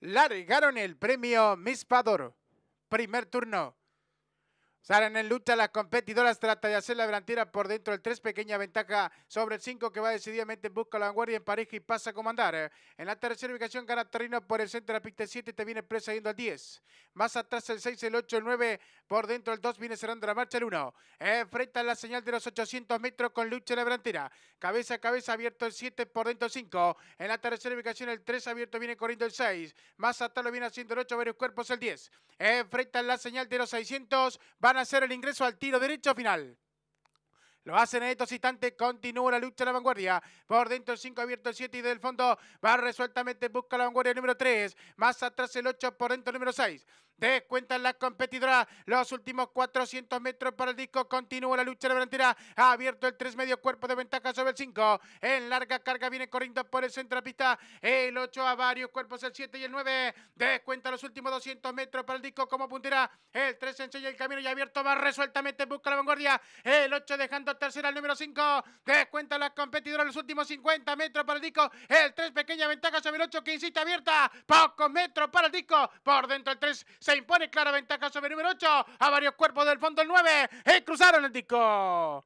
largaron el premio Miss Pador, Primer turno. Salen en lucha las competidoras, trata de hacer la delantera por dentro del 3, pequeña ventaja sobre el 5 que va decididamente en busca la vanguardia en pareja y pasa a comandar. En la tercera ubicación gana terreno por el centro de la pista 7, te viene presa yendo al 10. Más atrás el 6, el 8, el 9, por dentro del 2 viene cerrando la marcha el 1. Enfrenta la señal de los 800 metros con lucha en la delantera. Cabeza a cabeza abierto el 7, por dentro el 5. En la tercera ubicación el 3 abierto viene corriendo el 6. Más atrás lo viene haciendo el 8, varios cuerpos el 10. Enfrenta la señal de los 600, va Van a hacer el ingreso al tiro derecho final. Lo hacen en estos instantes. Continúa la lucha de la vanguardia. Por dentro el 5 abierto el 7 y del fondo va resueltamente. Busca la vanguardia número 3. Más atrás el 8. Por dentro el número 6. Descuentan las competidoras. Los últimos 400 metros para el disco. Continúa la lucha la delantera. Ha abierto el 3 medio cuerpo de ventaja sobre el 5. En larga carga viene corriendo por el centro de la pista. El 8 a varios cuerpos. El 7 y el 9. Descuenta los últimos 200 metros para el disco. Como puntera. El 3 enseña el camino y abierto. Va resueltamente. Busca la vanguardia. El 8 dejando tercera al número 5. Descuenta las competidoras. Los últimos 50 metros para el disco. El 3 pequeña ventaja sobre el 8 que insiste abierta. Pocos metros para el disco. Por dentro el 3 se impone clara ventaja sobre el número 8. A varios cuerpos del fondo del 9. Y cruzaron el disco.